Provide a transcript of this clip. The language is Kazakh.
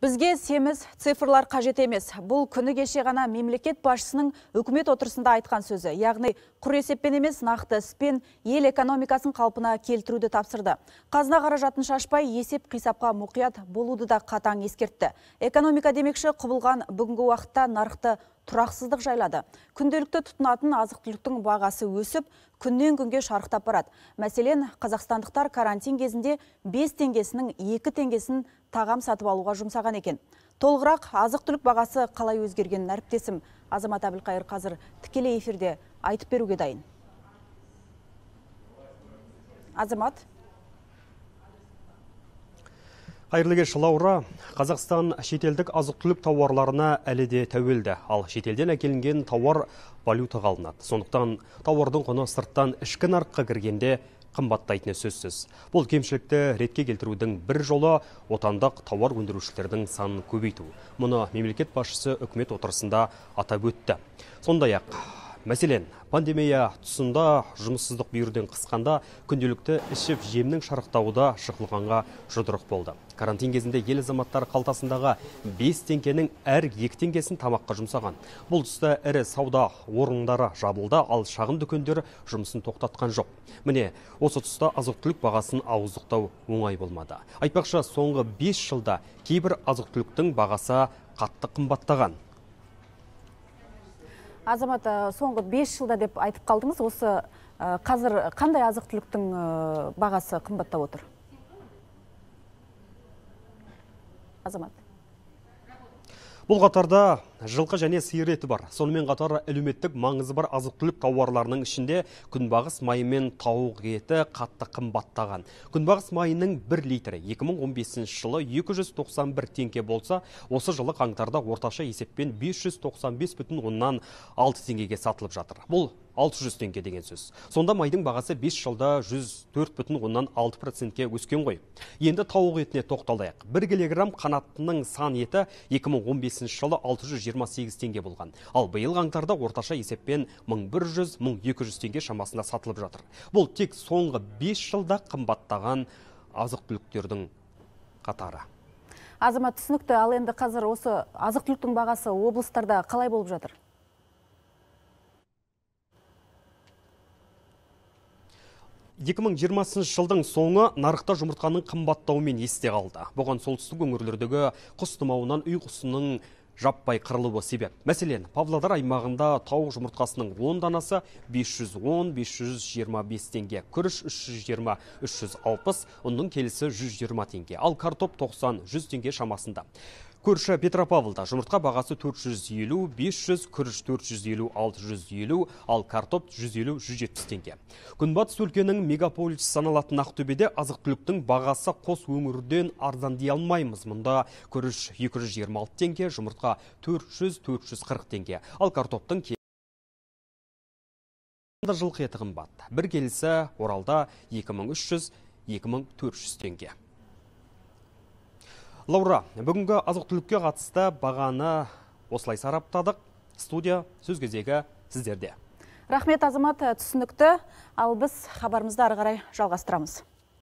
Бізге семіз цифрлар қажет емес. Бұл күні кеше ғана мемлекет басшысының үкімет отырысында айтқан сөзі, яғни құр есеппен емес нақты спен ел экономикасын қалпына келтіруді тапсырды. Қазына қаражатын шашпай есеп қисапқа мұқият болуды да қатаң ескертті. Экономика демекші құбылған бүгінгі уақытта нарықты тұрақсыздық жайлады. Күнделікті тұтынатын азық түліктің бағасы өсіп, күннен күнге шарықтап барады. Мәселен, қазақстандықтар карантин кезінде 5 теңгесінің 2 теңгесін тағам сатып алуға жұмсаған екен. Толғырақ азық түлік бағасы қалай өзгерген нәріптесім. Азамат Әбілқайыр қазір тікелей эфирде айтып беруге дайын. Азамат Қайырлы кеш, Лаура. Қазақстан шетелдік азық-түлік тауарларына әлі де тәуелді. Ал шетелден әкелінген тауар валютаға алынады. Сондықтан тауардың құны сырттан ішкі нарыққа кіргенде қымбаттайтыны сөзсіз. Бұл кемшілікті ретке келтірудің бір жолы отандық тауар өндірушілердің санын көбейту. Мұны мемлекет басшысы үкімет отырысында атап өтті. Сондай ақ мәселен пандемия тұсында жұмыссыздық бүйірден қысқанда күнделікті ішіп жемнің шарықтауы да жығылғанға жұдырық болды карантин кезінде ел азаматтары қалтасындағы 5 теңгенің әр екі теңгесін тамаққа жұмсаған бұл тұста ірі сауда орындары жабылды ал шағын дүкендер жұмысын тоқтатқан жоқ міне осы тұста азық түлік бағасын ауыздықтау оңай болмады айтпақшы соңғы бес жылда кейбір азық түліктің бағасы қатты қымбаттаған азамат э, соңғы 5 жылда деп айтып қалдыңыз осы э, қазір қандай азық түліктің э, бағасы қымбаттап отыр азамат бұл қатарда жылқы және сиыр еті бар сонымен қатар әлеуметтік маңызы бар азық түлік тауарларының ішінде күнбағыс майы мен тауық еті қатты қымбаттаған күнбағыс майының бір литрі 2015 жылы 291 теңге болса осы жылы қаңтарда орташа есеппен 595 бүтін оннан алты теңгеге сатылып жатыр бұл 600 теңге деген сөз сонда майдың бағасы 5 жылда 104 бүтін оннан алты процентке өскен ғой енді тауық етіне тоқталайық бір килограмм қанаттының сан еті 2015 жылы 620 28 теңге болған. Ал биыл қаңтарда орташа есеппен 1100-1200 теңге шамасында сатылып жатыр. Бұл тек соңғы 5 жылда қымбаттаған азық түліктердің қатары. Азамат түсінікті, ал енді қазір осы азық түліктің бағасы облыстарда қалай болып жатыр? 2020 жылдың соңы нарықта жұмыртқаның қымбаттауымен есте қалды бұған солтүстік өңірлердегі құстымауынан үй құсының жаппай қырылуы себеп мәселен павлодар аймағында тауық жұмыртқасының 10 данасы 510-525 теңге күріш 320-360 ұнның келісі 120 теңге ал картоп 90-100 теңге шамасында көрші петропавлда жұмыртқа бағасы 450-500 күріш 450-650 ал картоп 150-170 теңге күнбатыс өлкенің мегаполис саналатын ақтөбеде азық түліктің бағасы қос өңірден дей алмаймыз мұнда күріш 226 теңге жұмыртқа 400-440 теңге ал картоптың жылқы еті қымбат бір келісі оралда 2300-2400 теңге лаура бүгінгі азық түлікке қатысты бағаны осылай сараптадық студия сөз кезегі сіздерде рахмет азамат түсінікті ал біз хабарымызды арғарай қарай жалғастырамыз